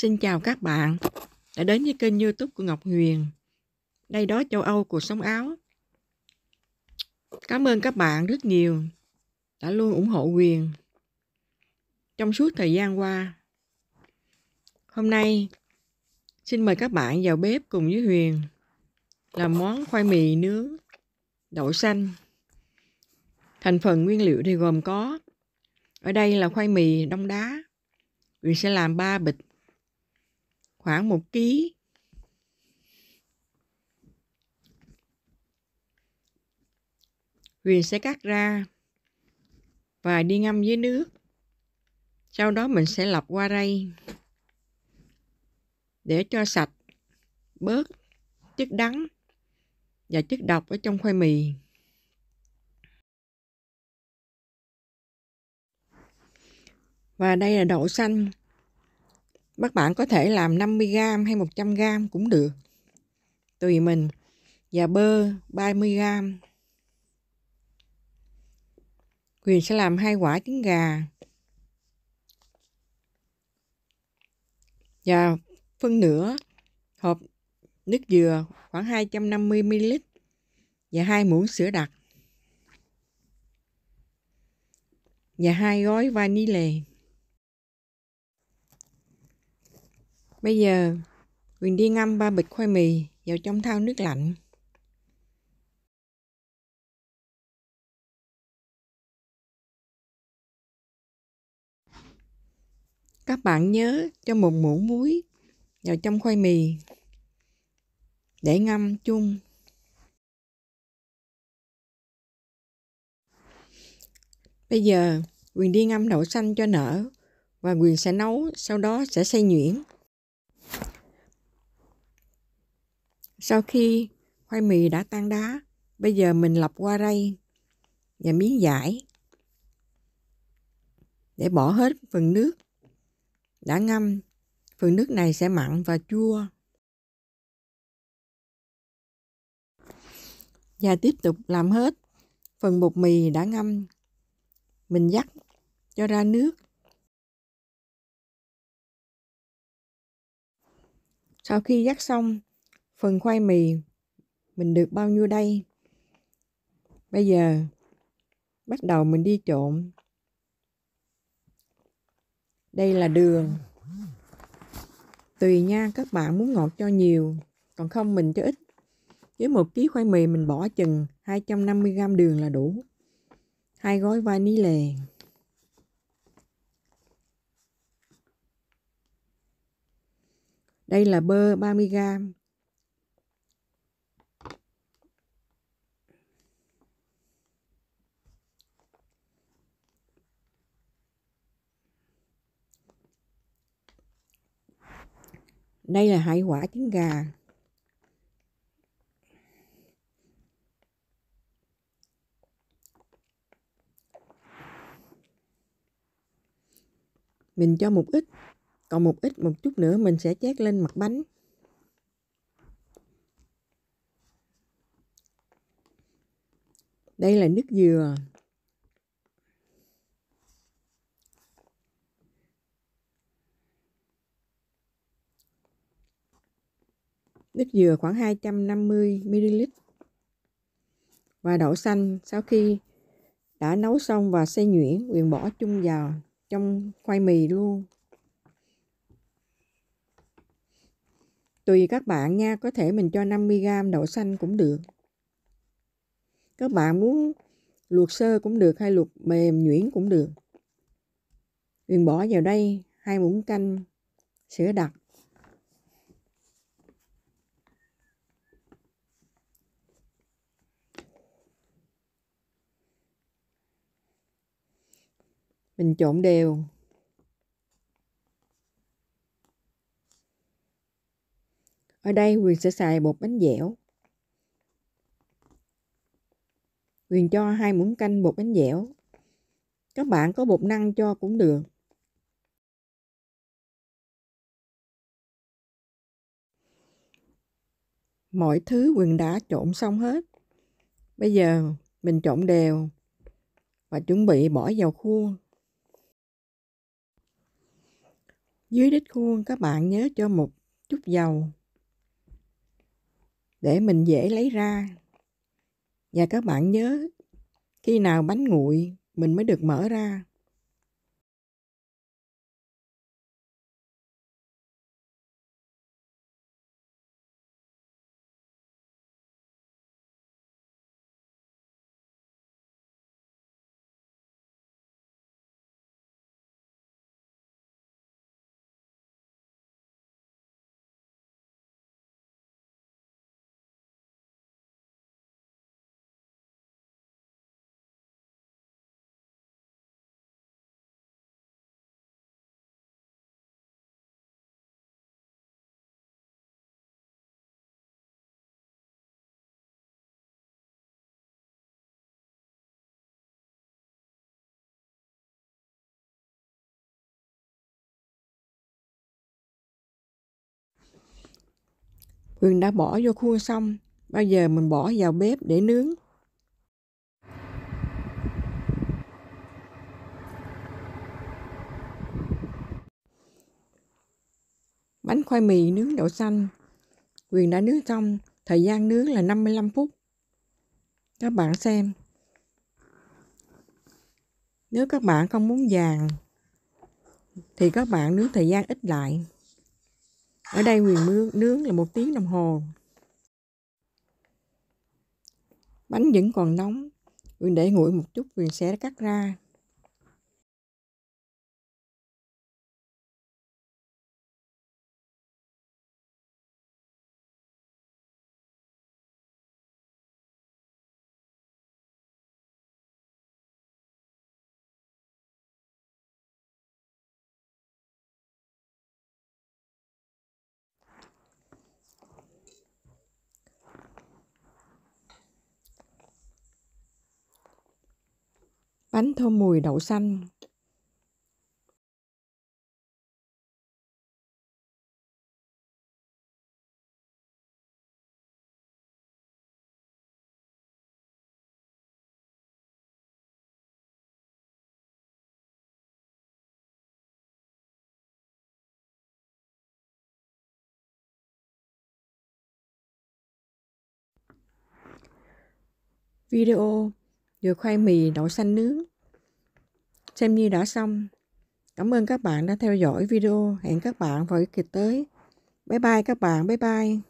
Xin chào các bạn đã đến với kênh youtube của Ngọc Huyền. Đây đó châu Âu cuộc sống áo. Cảm ơn các bạn rất nhiều đã luôn ủng hộ Huyền trong suốt thời gian qua. Hôm nay xin mời các bạn vào bếp cùng với Huyền làm món khoai mì nướng đậu xanh. Thành phần nguyên liệu thì gồm có ở đây là khoai mì đông đá. Huyền sẽ làm 3 bịch khoảng 1 kg. Huyền sẽ cắt ra và đi ngâm với nước. Sau đó mình sẽ lọc qua rây để cho sạch bớt chất đắng và chất độc ở trong khoai mì. Và đây là đậu xanh các bạn có thể làm 50g hay 100g cũng được. Tùy mình. Và bơ 30g. Quyền sẽ làm hai quả trứng gà. Và phân nửa hộp nước dừa khoảng 250ml và hai muỗng sữa đặc và hai gói vanille Bây giờ, Quỳnh đi ngâm ba bịch khoai mì vào trong thau nước lạnh. Các bạn nhớ cho một muỗng muối vào trong khoai mì để ngâm chung. Bây giờ, Quyền đi ngâm đậu xanh cho nở và Quyền sẽ nấu, sau đó sẽ xay nhuyễn. Sau khi khoai mì đã tan đá, bây giờ mình lọc qua rây và miếng giải để bỏ hết phần nước đã ngâm. Phần nước này sẽ mặn và chua. Và tiếp tục làm hết phần bột mì đã ngâm. Mình dắt cho ra nước. Sau khi dắt xong, phần khoai mì mình được bao nhiêu đây bây giờ bắt đầu mình đi trộn đây là đường tùy nha các bạn muốn ngọt cho nhiều còn không mình cho ít với một ký khoai mì mình bỏ chừng 250g đường là đủ hai gói vani lề đây là bơ 30g đây là hai quả trứng gà mình cho một ít còn một ít một chút nữa mình sẽ chét lên mặt bánh đây là nước dừa nước dừa khoảng 250 ml và đậu xanh sau khi đã nấu xong và xay nhuyễn quyền bỏ chung vào trong khoai mì luôn tùy các bạn nha có thể mình cho 50g đậu xanh cũng được các bạn muốn luộc sơ cũng được hay luộc mềm nhuyễn cũng được quyền bỏ vào đây hai muỗng canh sữa đặc mình trộn đều ở đây quyền sẽ xài bột bánh dẻo quyền cho hai muỗng canh bột bánh dẻo các bạn có bột năng cho cũng được mọi thứ quyền đã trộn xong hết bây giờ mình trộn đều và chuẩn bị bỏ vào khuôn Dưới đít khuôn các bạn nhớ cho một chút dầu để mình dễ lấy ra. Và các bạn nhớ khi nào bánh nguội mình mới được mở ra Huyền đã bỏ vô khuôn xong, bao giờ mình bỏ vào bếp để nướng. Bánh khoai mì nướng đậu xanh. Quyền đã nướng xong, thời gian nướng là 55 phút. Các bạn xem. Nếu các bạn không muốn vàng thì các bạn nướng thời gian ít lại. Ở đây Huyền nướng là một tiếng đồng hồ. Bánh vẫn còn nóng. Huyền để nguội một chút Huyền sẽ cắt ra. bánh thơm mùi đậu xanh Video được khoai mì đậu xanh nướng xem như đã xong. Cảm ơn các bạn đã theo dõi video. Hẹn các bạn vào kỳ tới. Bye bye các bạn. Bye bye.